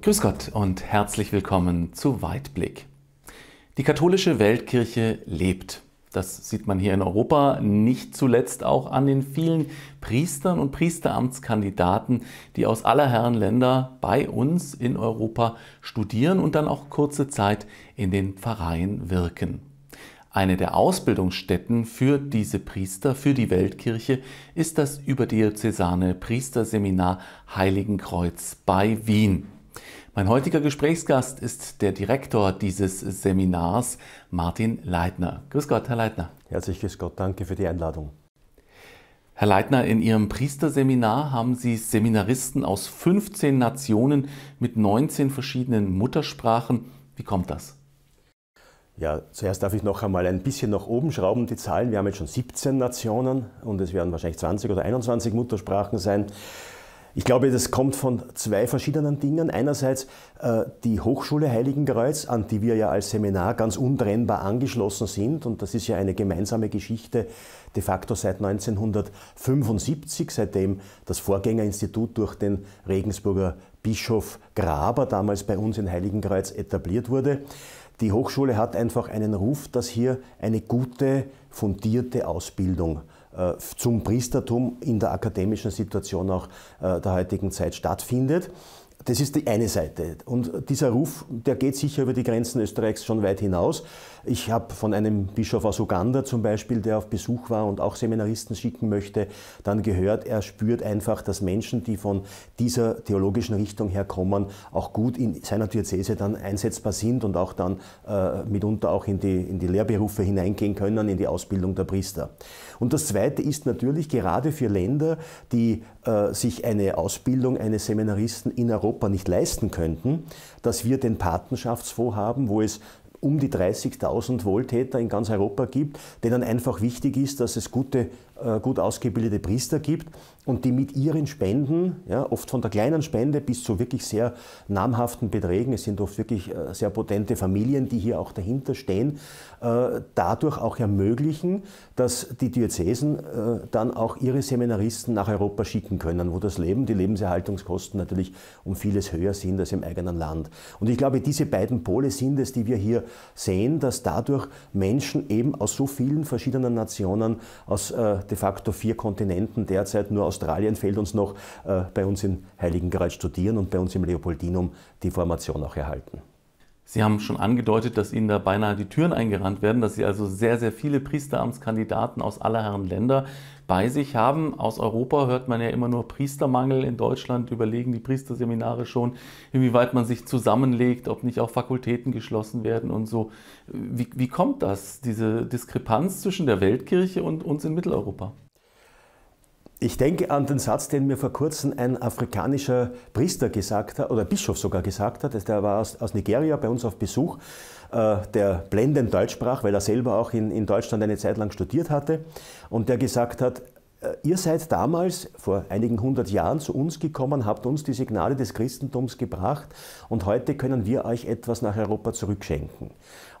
Grüß Gott und herzlich willkommen zu Weitblick. Die katholische Weltkirche lebt. Das sieht man hier in Europa nicht zuletzt auch an den vielen Priestern und Priesteramtskandidaten, die aus aller Herren Länder bei uns in Europa studieren und dann auch kurze Zeit in den Pfarreien wirken. Eine der Ausbildungsstätten für diese Priester, für die Weltkirche, ist das überdiözesane Priesterseminar Heiligenkreuz bei Wien. Mein heutiger Gesprächsgast ist der Direktor dieses Seminars, Martin Leitner. Grüß Gott, Herr Leitner. Herzlich grüß Gott, danke für die Einladung. Herr Leitner, in Ihrem Priesterseminar haben Sie Seminaristen aus 15 Nationen mit 19 verschiedenen Muttersprachen. Wie kommt das? Ja, zuerst darf ich noch einmal ein bisschen nach oben schrauben, die Zahlen. Wir haben jetzt schon 17 Nationen und es werden wahrscheinlich 20 oder 21 Muttersprachen sein. Ich glaube, das kommt von zwei verschiedenen Dingen. Einerseits äh, die Hochschule Heiligenkreuz, an die wir ja als Seminar ganz untrennbar angeschlossen sind. Und das ist ja eine gemeinsame Geschichte de facto seit 1975, seitdem das Vorgängerinstitut durch den Regensburger Bischof Graber damals bei uns in Heiligenkreuz etabliert wurde. Die Hochschule hat einfach einen Ruf, dass hier eine gute, fundierte Ausbildung äh, zum Priestertum in der akademischen Situation auch äh, der heutigen Zeit stattfindet. Das ist die eine Seite. Und dieser Ruf, der geht sicher über die Grenzen Österreichs schon weit hinaus. Ich habe von einem Bischof aus Uganda zum Beispiel, der auf Besuch war und auch Seminaristen schicken möchte, dann gehört, er spürt einfach, dass Menschen, die von dieser theologischen Richtung herkommen, auch gut in seiner Diözese dann einsetzbar sind und auch dann äh, mitunter auch in die, in die Lehrberufe hineingehen können, in die Ausbildung der Priester. Und das Zweite ist natürlich gerade für Länder, die äh, sich eine Ausbildung eines Seminaristen in Europa nicht leisten könnten, dass wir den Patenschaftsfonds haben, wo es um die 30.000 Wohltäter in ganz Europa gibt, denen einfach wichtig ist, dass es gute äh, gut ausgebildete Priester gibt und die mit ihren Spenden, ja, oft von der kleinen Spende bis zu wirklich sehr namhaften Beträgen, es sind oft wirklich äh, sehr potente Familien, die hier auch dahinter stehen, äh, dadurch auch ermöglichen, dass die Diözesen dann auch ihre Seminaristen nach Europa schicken können, wo das Leben, die Lebenserhaltungskosten natürlich um vieles höher sind als im eigenen Land. Und ich glaube, diese beiden Pole sind es, die wir hier sehen, dass dadurch Menschen eben aus so vielen verschiedenen Nationen, aus de facto vier Kontinenten derzeit. Nur Australien fehlt uns noch äh, bei uns in Heiligenkreuz studieren und bei uns im Leopoldinum die Formation auch erhalten. Sie haben schon angedeutet, dass Ihnen da beinahe die Türen eingerannt werden, dass Sie also sehr, sehr viele Priesteramtskandidaten aus aller Herren Länder bei sich haben. Aus Europa hört man ja immer nur Priestermangel. In Deutschland überlegen die Priesterseminare schon, inwieweit man sich zusammenlegt, ob nicht auch Fakultäten geschlossen werden und so. Wie, wie kommt das, diese Diskrepanz zwischen der Weltkirche und uns in Mitteleuropa? Ich denke an den Satz, den mir vor kurzem ein afrikanischer Priester gesagt hat, oder Bischof sogar gesagt hat, der war aus, Nigeria bei uns auf Besuch, äh, der blendend Deutsch sprach, weil er selber auch in Deutschland eine Zeit lang studiert hatte, und der gesagt hat, äh, ihr seid damals vor einigen hundert Jahren zu uns gekommen, habt uns die Signale des Christentums gebracht und heute können wir euch etwas nach Europa zurückschenken.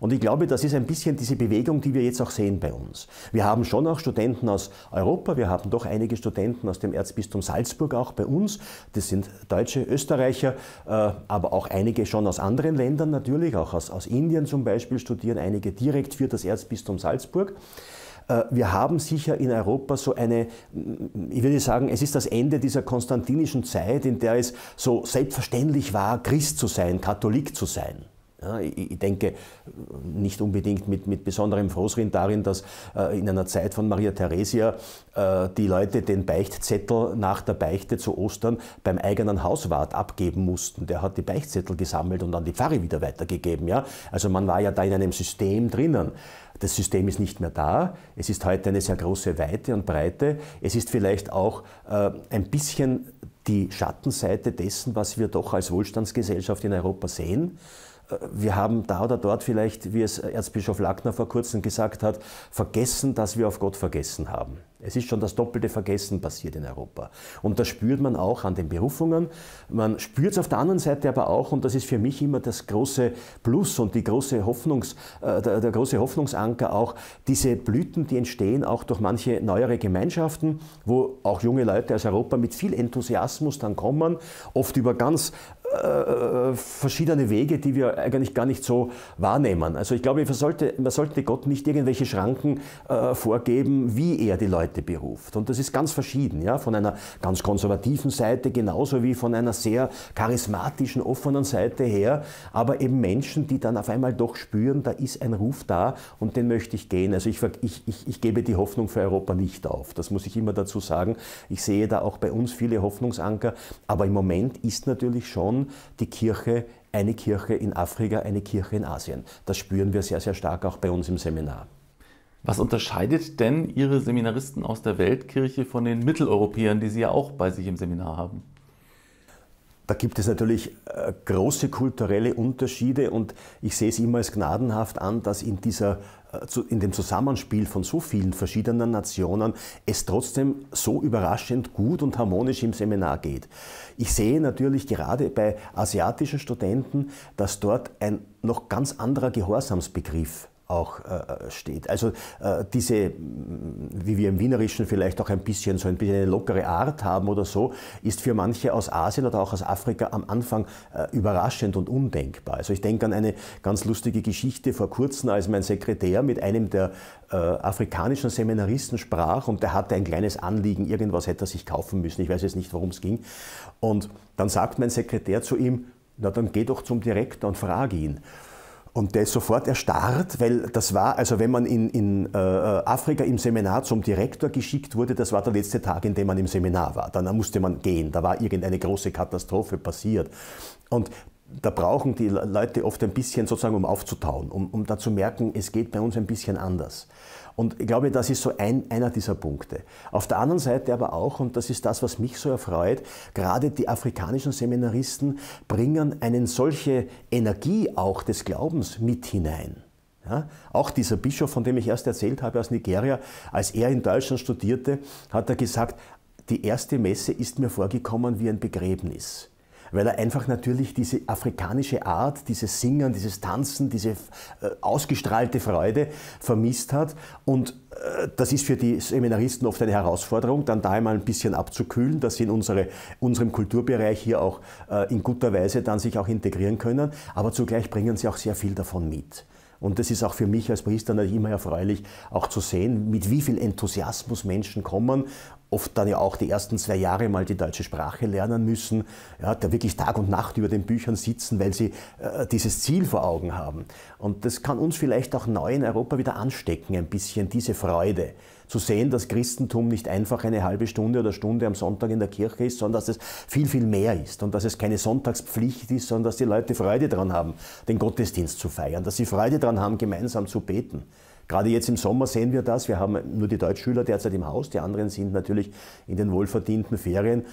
Und ich glaube, das ist ein bisschen diese Bewegung, die wir jetzt auch sehen bei uns. Wir haben schon auch Studenten aus Europa, wir haben doch einige Studenten aus dem Erzbistum Salzburg auch bei uns. Das sind Deutsche, Österreicher, äh, aber auch einige schon aus anderen Ländern natürlich, auch aus, aus Indien zum Beispiel studieren einige direkt für das Erzbistum Salzburg. Äh, wir haben sicher in Europa so eine, ich würde sagen, es ist das Ende dieser konstantinischen Zeit, in der es so selbstverständlich war, Christ zu sein, Katholik zu sein. Ja, ich denke nicht unbedingt mit, mit besonderem Frohsinn darin, dass äh, in einer Zeit von Maria Theresia äh, die Leute den Beichtzettel nach der Beichte zu Ostern beim eigenen Hauswart abgeben mussten. Der hat die Beichtzettel gesammelt und an die Pfarre wieder weitergegeben. Ja? Also man war ja da in einem System drinnen. Das System ist nicht mehr da. Es ist heute eine sehr große Weite und Breite. Es ist vielleicht auch äh, ein bisschen die Schattenseite dessen, was wir doch als Wohlstandsgesellschaft in Europa sehen. Äh, wir haben da oder dort vielleicht, wie es Erzbischof Lackner vor kurzem gesagt hat, vergessen, dass wir auf Gott vergessen haben. Es ist schon das doppelte Vergessen passiert in Europa. Und das spürt man auch an den Berufungen. Man spürt es auf der anderen Seite aber auch, und das ist für mich immer das große Plus und die große Hoffnungs, äh, der, der, große Hoffnungsanker auch, diese Blüten, die entstehen auch durch manche neuere Gemeinschaften, wo auch junge Leute aus Europa mit viel Enthusiasmus dann kommen, oft über ganz äh, verschiedene Wege, die wir eigentlich gar nicht so wahrnehmen. Also ich glaube, man sollte, man sollte Gott nicht irgendwelche Schranken äh, vorgeben, wie er die Leute beruft. Und das ist ganz verschieden, ja, von einer ganz konservativen Seite genauso wie von einer sehr charismatischen, offenen Seite her, aber eben Menschen, die dann auf einmal doch spüren, da ist ein Ruf da und den möchte ich gehen. Also ich, ich, ich, ich gebe die Hoffnung für Europa nicht auf. Das muss ich immer dazu sagen. Ich sehe da auch bei uns viele Hoffnungsanker, aber im Moment ist natürlich schon schon die Kirche, eine Kirche in Afrika, eine Kirche in Asien. Das spüren wir sehr, sehr stark auch bei uns im Seminar. Was unterscheidet denn Ihre Seminaristen aus der Weltkirche von den Mitteleuropäern, die Sie ja auch bei sich im Seminar haben? Da gibt es natürlich äh, große kulturelle Unterschiede und ich sehe es immer als gnadenhaft an, dass in dieser in dem Zusammenspiel von so vielen verschiedenen Nationen es trotzdem so überraschend gut und harmonisch im Seminar geht. Ich sehe natürlich gerade bei asiatischen Studenten, dass dort ein noch ganz anderer Gehorsamsbegriff auch äh, steht. Also äh, diese, wie wir im Wienerischen vielleicht auch ein bisschen so ein bisschen eine lockere Art haben oder so, ist für manche aus Asien oder auch aus Afrika am Anfang äh, überraschend und undenkbar. Also ich denke an eine ganz lustige Geschichte vor kurzem, als mein Sekretär mit einem der äh, afrikanischen Seminaristen sprach und der hatte ein kleines Anliegen, irgendwas hätte er sich kaufen müssen, ich weiß jetzt nicht, worum es ging. Und dann sagt mein Sekretär zu ihm, na dann geh doch zum Direktor und frage ihn. Und der ist sofort erstarrt, weil das war, also wenn man in, in äh, Afrika im Seminar zum Direktor geschickt wurde, das war der letzte Tag, in dem man im Seminar war. Dann musste man gehen, da war irgendeine große Katastrophe passiert. Und da brauchen die Leute oft ein bisschen sozusagen, um aufzutauen, um, um da zu merken, es geht bei uns ein bisschen anders. Und ich glaube, das ist so ein, einer dieser Punkte. Auf der anderen Seite aber auch, und das ist das, was mich so erfreut, gerade die afrikanischen Seminaristen bringen eine solche Energie auch des Glaubens mit hinein. Ja, auch dieser Bischof, von dem ich erst erzählt habe aus Nigeria, als er in Deutschland studierte, hat er gesagt, die erste Messe ist mir vorgekommen wie ein Begräbnis weil er einfach natürlich diese afrikanische Art, dieses Singen, dieses Tanzen, diese äh, ausgestrahlte Freude vermisst hat. Und äh, das ist für die Seminaristen oft eine Herausforderung, dann da einmal ein bisschen abzukühlen, dass sie in unsere, unserem Kulturbereich hier auch äh, in guter Weise dann sich auch integrieren können. Aber zugleich bringen sie auch sehr viel davon mit. Und das ist auch für mich als Priester natürlich immer erfreulich, auch zu sehen, mit wie viel Enthusiasmus Menschen kommen oft dann ja auch die ersten zwei Jahre mal die deutsche Sprache lernen müssen, ja, da wirklich Tag und Nacht über den Büchern sitzen, weil sie äh, dieses Ziel vor Augen haben. Und das kann uns vielleicht auch neu in Europa wieder anstecken, ein bisschen diese Freude zu sehen, dass Christentum nicht einfach eine halbe Stunde oder Stunde am Sonntag in der Kirche ist, sondern dass es viel, viel mehr ist und dass es keine Sonntagspflicht ist, sondern dass die Leute Freude daran haben, den Gottesdienst zu feiern, dass sie Freude daran haben, gemeinsam zu beten. Gerade jetzt im Sommer sehen wir das. Wir haben nur die Deutschschüler derzeit im Haus. Die anderen sind natürlich in den wohlverdienten Ferien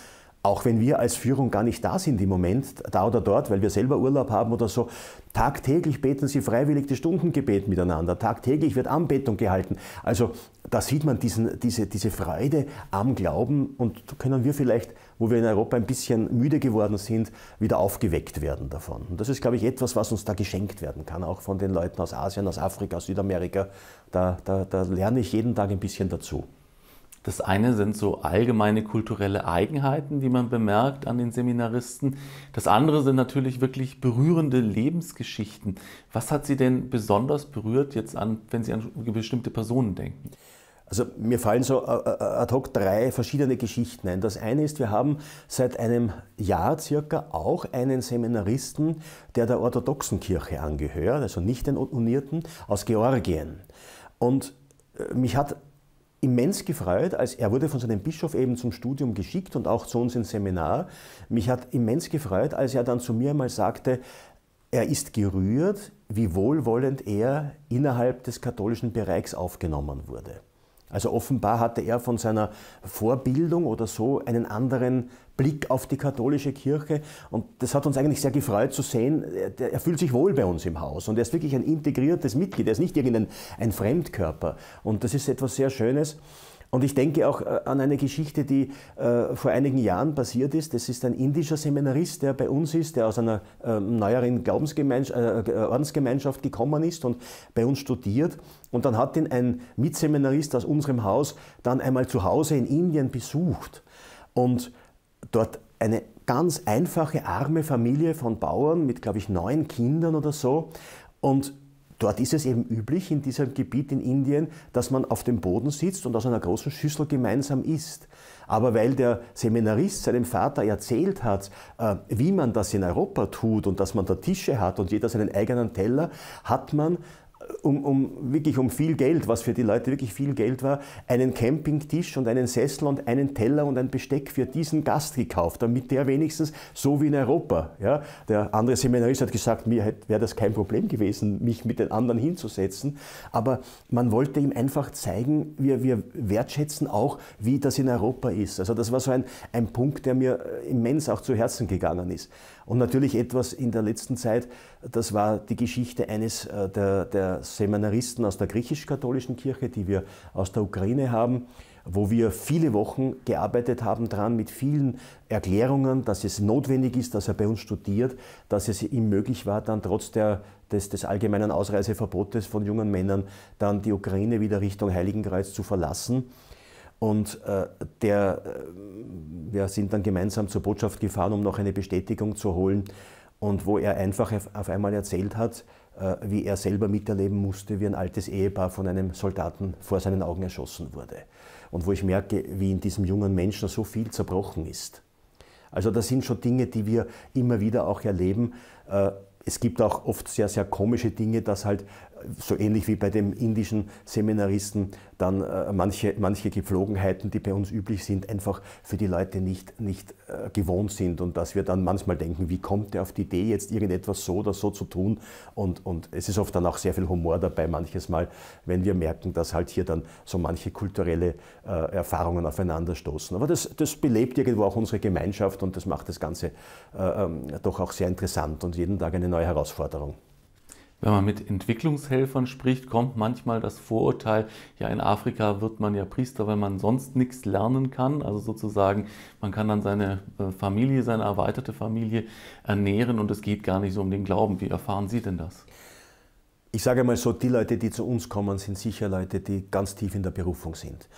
auch wenn wir als Führung gar nicht da sind im Moment, da oder dort, weil wir selber Urlaub haben oder so, tagtäglich beten sie freiwillig das Stundengebet miteinander, tagtäglich wird Anbetung gehalten. Also da sieht man diesen, diese, diese Freude am Glauben und können wir vielleicht, wo wir in Europa ein bisschen müde geworden sind, wieder aufgeweckt werden davon. Und das ist, glaube ich, etwas, was uns da geschenkt werden kann, auch von den Leuten aus Asien, aus Afrika, aus Südamerika. Da, da, da lerne ich jeden Tag ein bisschen dazu. Das eine sind so allgemeine kulturelle Eigenheiten, die man bemerkt an den Seminaristen. Das andere sind natürlich wirklich berührende Lebensgeschichten. Was hat Sie denn besonders berührt, jetzt an, wenn Sie an bestimmte Personen denken? Also mir fallen so äh, äh, ad hoc drei verschiedene Geschichten ein. Das eine ist, wir haben seit einem Jahr circa auch einen Seminaristen, der der orthodoxen Kirche angehört, also nicht den Unierten, aus Georgien. Und äh, mich hat immens gefreut, als er wurde von seinem Bischof eben zum Studium geschickt und auch zu uns ins Seminar. Mich hat immens gefreut, als er dann zu mir mal sagte, er ist gerührt, wie wohlwollend er innerhalb des katholischen Bereichs aufgenommen wurde. Also offenbar hatte er von seiner Vorbildung oder so einen anderen Blick auf die katholische Kirche. Und das hat uns eigentlich sehr gefreut zu sehen. Er fühlt sich wohl bei uns im Haus. Und er ist wirklich ein integriertes Mitglied. Er ist nicht irgendein ein Fremdkörper. Und das ist etwas sehr Schönes. Und ich denke auch äh, an eine Geschichte, die äh, vor einigen Jahren passiert ist. Das ist ein indischer Seminarist, der bei uns ist, der aus einer ähm, äh, neueren Glaubensgemeinschaft, äh, Ordensgemeinschaft gekommen ist und bei uns studiert. Und dann hat ihn ein Mitseminarist aus unserem Haus dann einmal zu Hause in Indien besucht und dort eine ganz einfache, arme Familie von Bauern mit, glaube ich, neun Kindern oder so. Und Dort ist es eben üblich in diesem Gebiet in Indien, dass man auf dem Boden sitzt und aus einer großen Schüssel gemeinsam isst. Aber weil der Seminarist seinem Vater erzählt hat, äh, wie man das in Europa tut und dass man da Tische hat und jeder seinen eigenen Teller, hat man um, um, wirklich um viel Geld, was für die Leute wirklich viel Geld war, einen Campingtisch und einen Sessel und einen Teller und ein Besteck für diesen Gast gekauft, damit der wenigstens so wie in Europa. Ja, der andere Seminarist hat gesagt, mir wäre das kein Problem gewesen, mich mit den anderen hinzusetzen, aber man wollte ihm einfach zeigen, wir, wir wertschätzen auch, wie das in Europa ist. Also das war so ein, ein Punkt, der mir äh, immens auch zu Herzen gegangen ist. Und natürlich etwas in der letzten Zeit, das war die Geschichte eines äh, der, der Seminaristen aus der griechisch-katholischen Kirche, die wir aus der Ukraine haben wo wir viele Wochen gearbeitet haben dran mit vielen Erklärungen, dass es notwendig ist, dass er bei uns studiert, dass es ihm möglich war, dann trotz der, des, des allgemeinen Ausreiseverbotes von jungen Männern dann die Ukraine wieder Richtung Heiligenkreuz zu verlassen. Und äh, der, äh, wir sind dann gemeinsam zur Botschaft gefahren, um noch eine Bestätigung zu holen. Und wo er einfach auf einmal erzählt hat, äh, wie er selber miterleben musste, wie ein altes Ehepaar von einem Soldaten vor seinen Augen erschossen wurde. Und wo ich merke, wie in diesem jungen Menschen so viel zerbrochen ist. Also das sind schon Dinge, die wir immer wieder auch erleben. Äh, es gibt auch oft sehr, sehr komische Dinge, dass halt so ähnlich wie bei dem indischen Seminaristen dann äh, manche, manche Gepflogenheiten, die bei uns üblich sind, einfach für die Leute nicht, nicht äh, gewohnt sind und dass wir dann manchmal denken, wie kommt der auf die Idee, jetzt irgendetwas so oder so zu tun und, und es ist oft dann auch sehr viel Humor dabei manches Mal, wenn wir merken, dass halt hier dann so manche kulturelle äh, Erfahrungen aufeinanderstoßen. Aber das, das belebt irgendwo auch unsere Gemeinschaft und das macht das Ganze äh, ähm, doch auch sehr interessant und jeden Tag einen neue Herausforderung. Wenn man mit Entwicklungshelfern spricht, kommt manchmal das Vorurteil, ja in Afrika wird man ja Priester, weil man sonst nichts lernen kann. Also sozusagen, man kann dann seine äh, Familie, seine erweiterte Familie ernähren und es geht gar nicht so um den Glauben. Wie erfahren Sie denn das? Ich sage mal so, die Leute, die zu uns kommen, sind sicher Leute, die ganz tief in der Berufung sind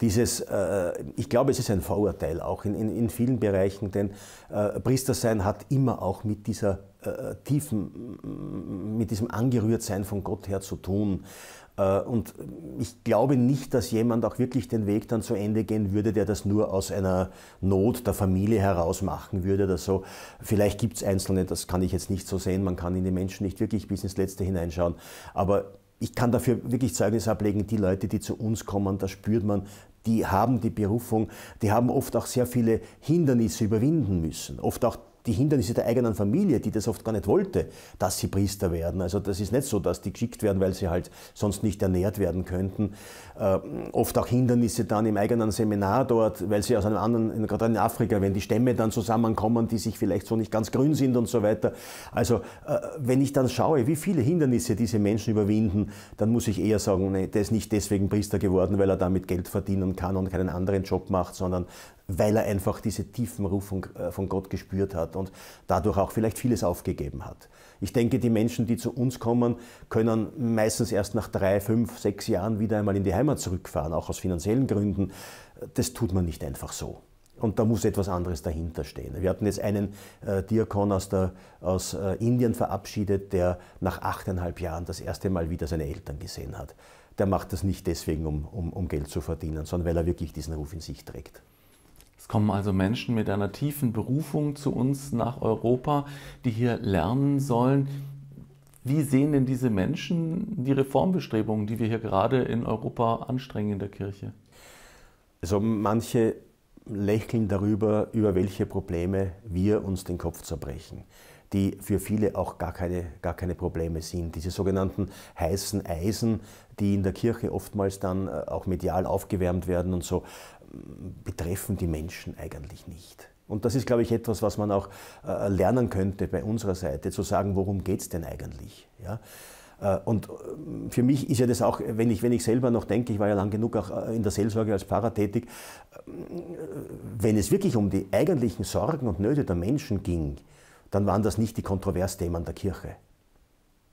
dieses, äh, ich glaube, es ist ein Vorurteil auch in, in, in vielen Bereichen, denn äh, Priester sein hat immer auch mit dieser äh, tiefen, mit diesem Angerührtsein von Gott her zu tun. Äh, und ich glaube nicht, dass jemand auch wirklich den Weg dann zu Ende gehen würde, der das nur aus einer Not der Familie heraus machen würde oder so. Vielleicht gibt es Einzelne, das kann ich jetzt nicht so sehen, man kann in die Menschen nicht wirklich bis ins Letzte hineinschauen. Aber ich kann dafür wirklich Zeugnis ablegen, die Leute, die zu uns kommen, da spürt man, die haben die Berufung, die haben oft auch sehr viele Hindernisse überwinden müssen, oft auch die Hindernisse der eigenen Familie, die das oft gar nicht wollte, dass sie Priester werden. Also das ist nicht so, dass die geschickt werden, weil sie halt sonst nicht ernährt werden könnten. Äh, oft auch Hindernisse dann im eigenen Seminar dort, weil sie aus einem anderen, gerade in Afrika, wenn die Stämme dann zusammenkommen, die sich vielleicht so nicht ganz grün sind und so weiter. Also äh, wenn ich dann schaue, wie viele Hindernisse diese Menschen überwinden, dann muss ich eher sagen, nee, der ist nicht deswegen Priester geworden, weil er damit Geld verdienen kann und keinen anderen Job macht, sondern weil er einfach diese tiefen Rufung äh, von Gott gespürt hat und dadurch auch vielleicht vieles aufgegeben hat. Ich denke, die Menschen, die zu uns kommen, können meistens erst nach drei, fünf, sechs Jahren wieder einmal in die Heimat zurückfahren, auch aus finanziellen Gründen. Das tut man nicht einfach so. Und da muss etwas anderes dahinter stehen. Wir hatten jetzt einen äh, Diakon aus, der, aus äh, Indien verabschiedet, der nach achteinhalb Jahren das erste Mal wieder seine Eltern gesehen hat. Der macht das nicht deswegen, um, um, um Geld zu verdienen, sondern weil er wirklich diesen Ruf in sich trägt. Es kommen also Menschen mit einer tiefen Berufung zu uns nach Europa, die hier lernen sollen. Wie sehen denn diese Menschen die Reformbestrebungen, die wir hier gerade in Europa anstrengen in der Kirche? Also manche lächeln darüber, über welche Probleme wir uns den Kopf zerbrechen, die für viele auch gar keine, gar keine Probleme sind. Diese sogenannten heißen Eisen, die in der Kirche oftmals dann äh, auch medial aufgewärmt werden und so betreffen die Menschen eigentlich nicht. Und das ist, glaube ich, etwas, was man auch äh, lernen könnte bei unserer Seite, zu sagen, worum geht es denn eigentlich? Ja? Äh, und äh, für mich ist ja das auch, wenn ich, wenn ich selber noch denke, ich war ja lang genug auch in der Seelsorge als Pfarrer tätig, wenn es wirklich um die eigentlichen Sorgen und Nöte der Menschen ging, dann waren das nicht die Kontroversthemen der Kirche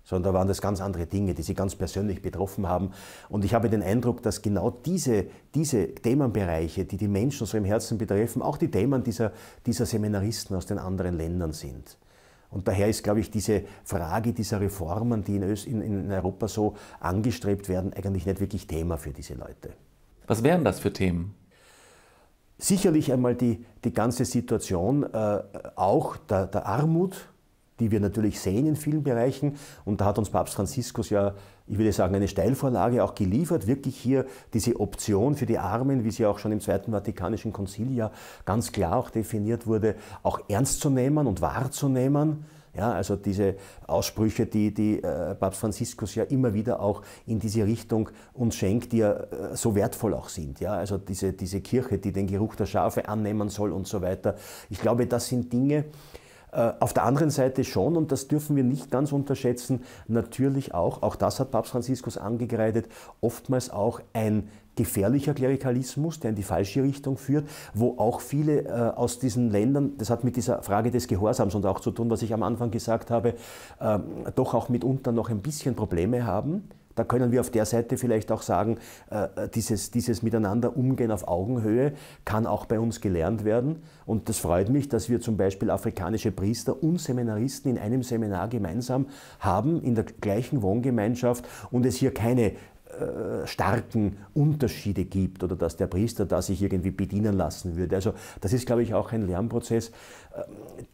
sondern da waren das ganz andere Dinge, die sie ganz persönlich betroffen haben. Und ich habe den Eindruck, dass genau diese, diese Themenbereiche, die die Menschen so im Herzen betreffen, auch die Themen dieser, dieser Seminaristen aus den anderen Ländern sind. Und daher ist, glaube ich, diese Frage dieser Reformen, die in, Öst, in, in Europa so angestrebt werden, eigentlich nicht wirklich Thema für diese Leute. Was wären das für Themen? Sicherlich einmal die, die ganze Situation äh, auch der, der Armut, die wir natürlich sehen in vielen Bereichen. Und da hat uns Papst Franziskus ja, ich würde sagen, eine Steilvorlage auch geliefert, wirklich hier diese Option für die Armen, wie sie auch schon im Zweiten Vatikanischen Konzil ja ganz klar auch definiert wurde, auch ernst zu nehmen und wahrzunehmen. Ja, also diese Aussprüche, die, die äh, Papst Franziskus ja immer wieder auch in diese Richtung uns schenkt, die ja äh, so wertvoll auch sind. Ja, also diese, diese Kirche, die den Geruch der Schafe annehmen soll und so weiter. Ich glaube, das sind Dinge, äh, auf der anderen Seite schon, und das dürfen wir nicht ganz unterschätzen, natürlich auch, auch das hat Papst Franziskus angekreidet, oftmals auch ein gefährlicher Klerikalismus, der in die falsche Richtung führt, wo auch viele äh, aus diesen Ländern, das hat mit dieser Frage des Gehorsams und auch zu tun, was ich am Anfang gesagt habe, äh, doch auch mitunter noch ein bisschen Probleme haben. Da können wir auf der Seite vielleicht auch sagen, äh, dieses, dieses Miteinander umgehen auf Augenhöhe kann auch bei uns gelernt werden. Und das freut mich, dass wir zum Beispiel afrikanische Priester und Seminaristen in einem Seminar gemeinsam haben, in der gleichen Wohngemeinschaft und es hier keine äh, starken Unterschiede gibt oder dass der Priester da sich irgendwie bedienen lassen würde. Also das ist, glaube ich, auch ein Lernprozess. Ähm,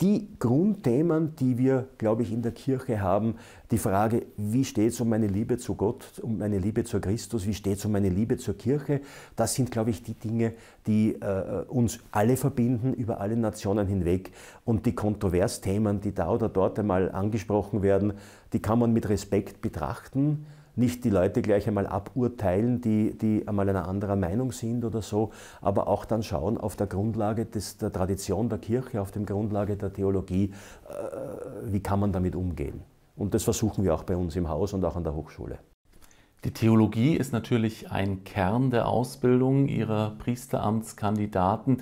die Grundthemen, die wir, glaube ich, in der Kirche haben, die Frage, wie steht es um meine Liebe zu Gott, um meine Liebe zu Christus, wie steht es um meine Liebe zur Kirche, das sind, glaube ich, die Dinge, die äh, uns alle verbinden, über alle Nationen hinweg. Und die Kontroversthemen, die da oder dort einmal angesprochen werden, die kann man mit Respekt betrachten nicht die Leute gleich einmal aburteilen, die, die einmal einer anderen Meinung sind oder so, aber auch dann schauen auf der Grundlage des, der Tradition der Kirche, auf der Grundlage der Theologie, äh, wie kann man damit umgehen. Und das versuchen wir auch bei uns im Haus und auch an der Hochschule. Die Theologie ist natürlich ein Kern der Ausbildung Ihrer Priesteramtskandidaten.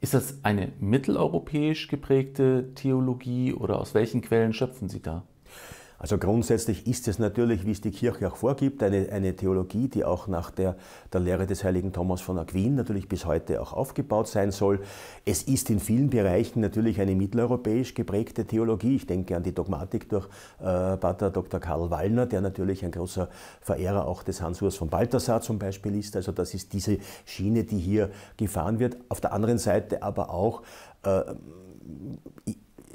Ist das eine mitteleuropäisch geprägte Theologie oder aus welchen Quellen schöpfen Sie da? Also grundsätzlich ist es natürlich, wie es die Kirche auch vorgibt, eine, eine Theologie, die auch nach der, der Lehre des heiligen Thomas von Aquin natürlich bis heute auch aufgebaut sein soll. Es ist in vielen Bereichen natürlich eine mitteleuropäisch geprägte Theologie. Ich denke an die Dogmatik durch äh, Pater Dr. Karl Wallner, der natürlich ein großer Verehrer auch des Hans Urs von Balthasar zum Beispiel ist. Also das ist diese Schiene, die hier gefahren wird. Auf der anderen Seite aber auch äh,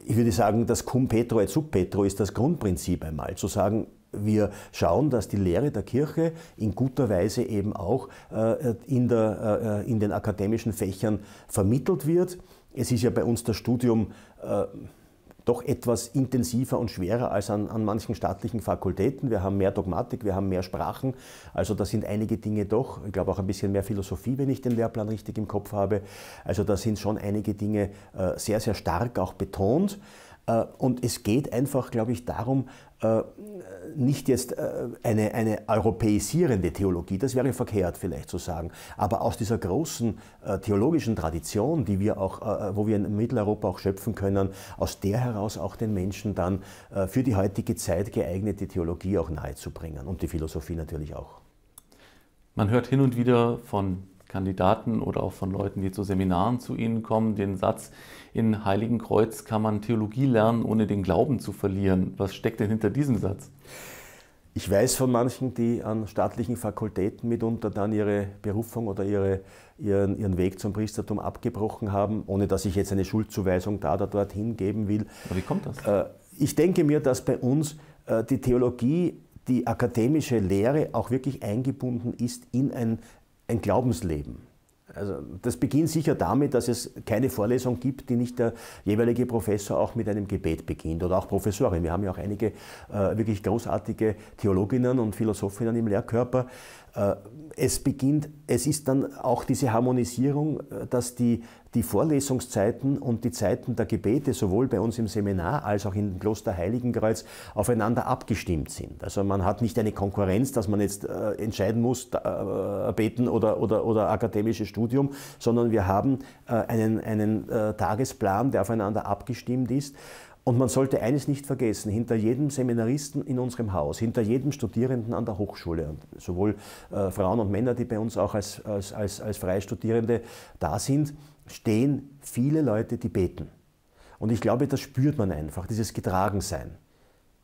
ich würde sagen, das Cum Petro et Sub Petro ist das Grundprinzip einmal, zu sagen, wir schauen, dass die Lehre der Kirche in guter Weise eben auch äh, in, der, äh, in den akademischen Fächern vermittelt wird. Es ist ja bei uns das Studium äh, doch etwas intensiver und schwerer als an, an manchen staatlichen Fakultäten. Wir haben mehr Dogmatik, wir haben mehr Sprachen. Also da sind einige Dinge doch, ich glaube auch ein bisschen mehr Philosophie, wenn ich den Lehrplan richtig im Kopf habe. Also da sind schon einige Dinge äh, sehr, sehr stark auch betont. Äh, und es geht einfach, glaube ich, darum, äh, nicht jetzt äh, eine, eine europäisierende Theologie, das wäre verkehrt vielleicht zu sagen, aber aus dieser großen theologischen Tradition, die wir auch, wo wir in Mitteleuropa auch schöpfen können, aus der heraus auch den Menschen dann für die heutige Zeit geeignete Theologie auch nahezubringen und die Philosophie natürlich auch. Man hört hin und wieder von Kandidaten oder auch von Leuten, die zu Seminaren zu Ihnen kommen, den Satz, in Heiligen Kreuz kann man Theologie lernen, ohne den Glauben zu verlieren. Was steckt denn hinter diesem Satz? Ich weiß von manchen, die an staatlichen Fakultäten mitunter dann ihre Berufung oder ihre, ihren, ihren Weg zum Priestertum abgebrochen haben, ohne dass ich jetzt eine Schuldzuweisung da oder dort hingeben will. Aber wie kommt das? Äh, ich denke mir, dass bei uns äh, die Theologie, die akademische Lehre auch wirklich eingebunden ist in ein ein Glaubensleben. Also das beginnt sicher damit, dass es keine Vorlesung gibt, die nicht der jeweilige Professor auch mit einem Gebet beginnt oder auch Professorin. Wir haben ja auch einige äh, wirklich großartige Theologinnen und Philosophinnen im Lehrkörper. Äh, es beginnt, es ist dann auch diese Harmonisierung, äh, dass die die Vorlesungszeiten und die Zeiten der Gebete sowohl bei uns im Seminar als auch im Kloster Heiligenkreuz aufeinander abgestimmt sind. Also man hat nicht eine Konkurrenz, dass man jetzt äh, entscheiden muss, äh, beten oder, oder, oder akademisches Studium, sondern wir haben äh, einen, einen äh, Tagesplan, der aufeinander abgestimmt ist. Und man sollte eines nicht vergessen, hinter jedem Seminaristen in unserem Haus, hinter jedem Studierenden an der Hochschule, sowohl äh, Frauen und Männer, die bei uns auch als, als, als, als Freistudierende da sind, stehen viele Leute, die beten. Und ich glaube, das spürt man einfach, dieses Getragensein.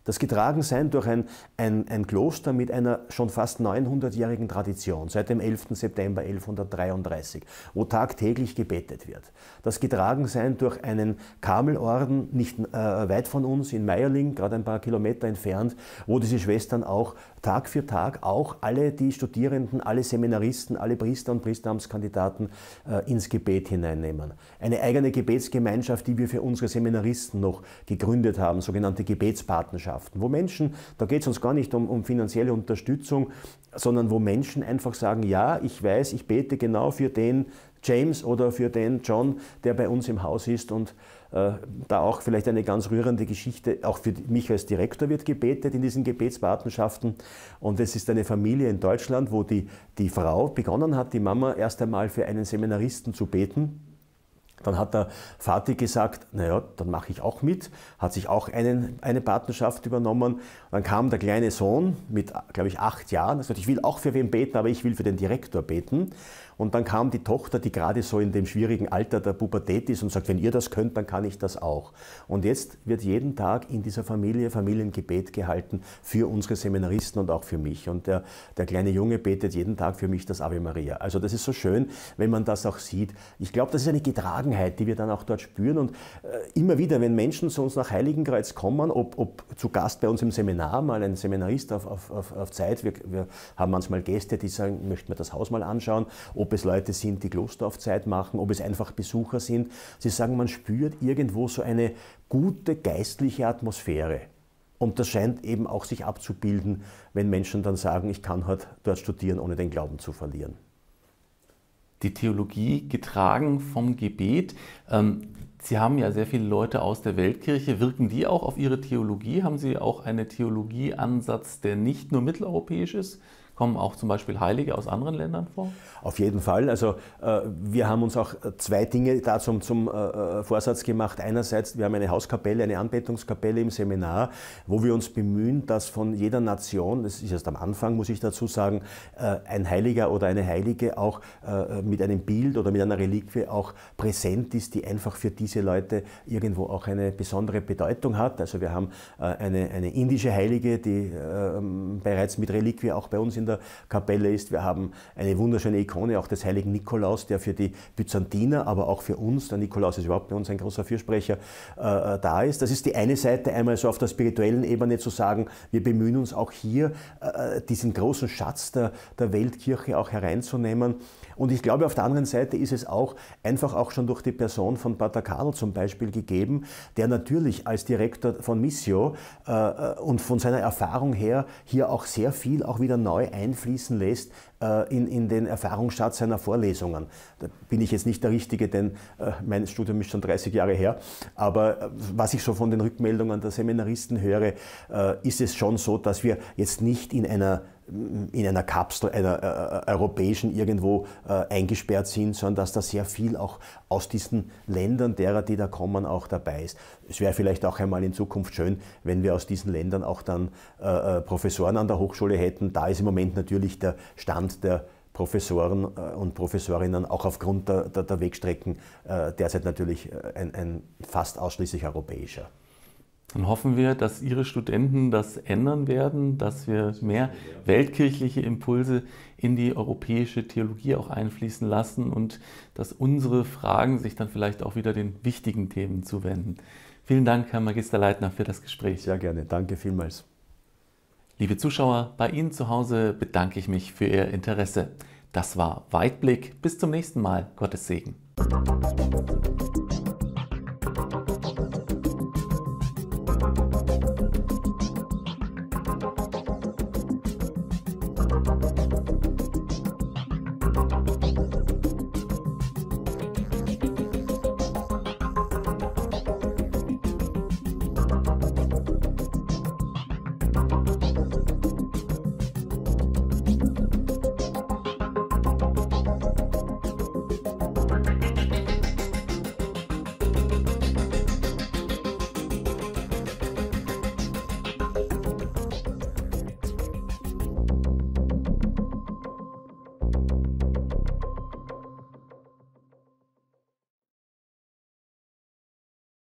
Das Getragensein durch ein, ein, ein Kloster mit einer schon fast 900-jährigen Tradition, seit dem 11. September 1133, wo tagtäglich gebetet wird. Das Getragensein durch einen Kamelorden, nicht äh, weit von uns, in Meierling, gerade ein paar Kilometer entfernt, wo diese Schwestern auch Tag für Tag auch alle die Studierenden, alle Seminaristen, alle Priester und Priesteramtskandidaten äh, ins Gebet hineinnehmen. Eine eigene Gebetsgemeinschaft, die wir für unsere Seminaristen noch gegründet haben, sogenannte Gebetspartnerschaft Partnerschaften, wo Menschen, da geht es uns gar nicht um, um finanzielle Unterstützung, sondern wo Menschen einfach sagen, ja, ich weiß, ich bete genau für den James oder für den John, der bei uns im Haus ist und äh, da auch vielleicht eine ganz rührende Geschichte, auch für mich als Direktor wird gebetet in diesen Gebetspartnerschaften und es ist eine Familie in Deutschland, wo die, die Frau begonnen hat, die Mama erst einmal für einen Seminaristen zu beten dann hat der Vati gesagt, naja, dann mache ich auch mit, hat sich auch einen, eine Patenschaft übernommen. Dann kam der kleine Sohn mit, glaube ich, acht Jahren, hat gesagt, ich will auch für wen beten, aber ich will für den Direktor beten. Und dann kam die Tochter, die gerade so in dem schwierigen Alter der Pubertät ist und sagt, wenn ihr das könnt, dann kann ich das auch. Und jetzt wird jeden Tag in dieser Familie Familiengebet gehalten für unsere Seminaristen und auch für mich. Und der, der kleine Junge betet jeden Tag für mich das Ave Maria. Also das ist so schön, wenn man das auch sieht. Ich glaube, das ist eine Getragenheit, die wir dann auch dort spüren. Und äh, immer wieder, wenn Menschen zu uns nach Heiligenkreuz kommen, ob, ob zu Gast bei uns im Seminar, mal ein Seminarist auf, auf, auf, auf Zeit, wir, wir haben manchmal Gäste, die sagen, möchten wir das Haus mal anschauen, ob ob es Leute sind, die Klosteraufzeit machen, ob es einfach Besucher sind. Sie sagen, man spürt irgendwo so eine gute geistliche Atmosphäre. Und das scheint eben auch sich abzubilden, wenn Menschen dann sagen, ich kann halt dort studieren, ohne den Glauben zu verlieren. Die Theologie getragen vom Gebet. Ähm, Sie haben ja sehr viele Leute aus der Weltkirche. Wirken die auch auf Ihre Theologie? Haben Sie auch einen Theologieansatz, der nicht nur mitteleuropäisch ist, Kommen auch zum Beispiel Heilige aus anderen Ländern vor? Auf jeden Fall. Also äh, wir haben uns auch äh, zwei Dinge da zum, zum äh, äh, Vorsatz gemacht. Einerseits, wir haben eine Hauskapelle, eine Anbetungskapelle im Seminar, wo wir uns bemühen, dass von jeder Nation, das ist erst am Anfang, muss ich dazu sagen, äh, ein Heiliger oder eine Heilige auch äh, mit einem Bild oder mit einer Reliquie auch präsent ist, die einfach für diese Leute irgendwo auch eine besondere Bedeutung hat. Also wir haben eine, eine indische Heilige, die ähm, bereits mit Reliquie auch bei uns in der Kapelle ist. Wir haben eine wunderschöne Ikone auch des heiligen Nikolaus, der für die Byzantiner, aber auch für uns, der Nikolaus ist überhaupt bei uns ein großer Fürsprecher, äh, äh da ist. Das ist die eine Seite, einmal so auf der spirituellen Ebene zu sagen, wir bemühen uns auch hier, äh, äh, diesen großen Schatz der, der Weltkirche auch hereinzunehmen. Und ich glaube, auf der anderen Seite ist es auch einfach auch schon durch die Person von Pater Karl zum Beispiel gegeben, der natürlich als Direktor von Missio äh, äh und von seiner Erfahrung her hier auch sehr viel auch wieder neu ein einfließen lässt äh, in, in den Erfahrungsschatz seiner Vorlesungen. Da bin ich jetzt nicht der Richtige, denn äh, mein Studium ist schon 30 Jahre her. Aber äh, was ich so von den Rückmeldungen der Seminaristen höre, ist es schon so, dass wir jetzt nicht in einer in einer Kapsel, einer äh, äh, europäischen irgendwo äh, eingesperrt sind, sondern dass da sehr viel auch aus diesen Ländern derer, die da kommen, auch dabei ist. Es wäre vielleicht auch einmal in Zukunft schön, wenn wir aus diesen Ländern auch dann äh, äh Professoren an der Hochschule hätten. Da ist im Moment natürlich der Stand der Professoren äh, und Professorinnen auch aufgrund der, der, der Wegstrecken derzeit natürlich ein, ein fast ausschließlich europäischer. Dann hoffen wir, dass Ihre Studenten das ändern werden, dass wir mehr weltkirchliche Impulse in die europäische Theologie auch einfließen lassen und dass unsere Fragen sich dann vielleicht auch wieder den wichtigen Themen zuwenden. Vielen Dank, Herr Magister Leitner, für das Gespräch. Sehr gerne. Danke vielmals. Liebe Zuschauer, bei Ihnen zu Hause bedanke ich mich für Ihr Interesse. Das war Weitblick. Bis zum nächsten Mal. Gottes Segen.